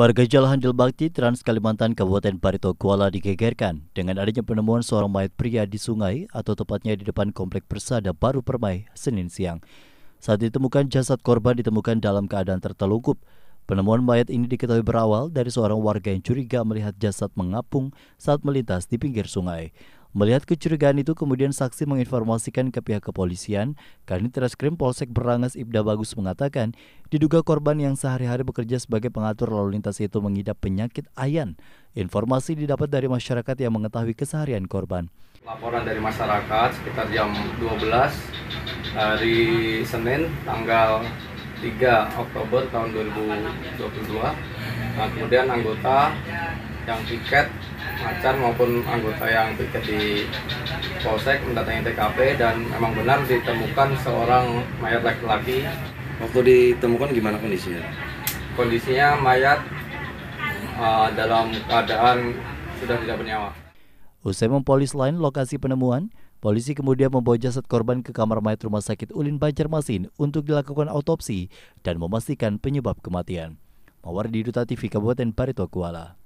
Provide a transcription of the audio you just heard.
Warga Jalan Bakti, Trans Kalimantan, Kabupaten Barito, Kuala digegerkan dengan adanya penemuan seorang mayat pria di sungai atau tepatnya di depan kompleks Persada Baru Permai, Senin siang. Saat ditemukan, jasad korban ditemukan dalam keadaan tertelungkup. Penemuan mayat ini diketahui berawal dari seorang warga yang curiga melihat jasad mengapung saat melintas di pinggir sungai. Melihat kecurigaan itu, kemudian saksi menginformasikan ke pihak kepolisian. Kanit Reskrim Polsek Berangas Ibda Bagus mengatakan, diduga korban yang sehari-hari bekerja sebagai pengatur lalu lintas itu mengidap penyakit ayan. Informasi didapat dari masyarakat yang mengetahui keseharian korban. Laporan dari masyarakat sekitar jam 12 hari eh, Senin tanggal 3 Oktober tahun 2022. Nah, kemudian anggota yang tiket Macan maupun anggota yang piket di Polsek mendatangi TKP dan memang benar ditemukan seorang mayat laki-laki. Waktu ditemukan gimana kondisinya? Kondisinya mayat uh, dalam keadaan sudah tidak bernyawa. Usai mempolis lain lokasi penemuan, polisi kemudian membawa jasad korban ke kamar mayat rumah sakit Ulin Banjarmasin untuk dilakukan autopsi dan memastikan penyebab kematian. Mawar di Duta TV Kabupaten Barito Kuala.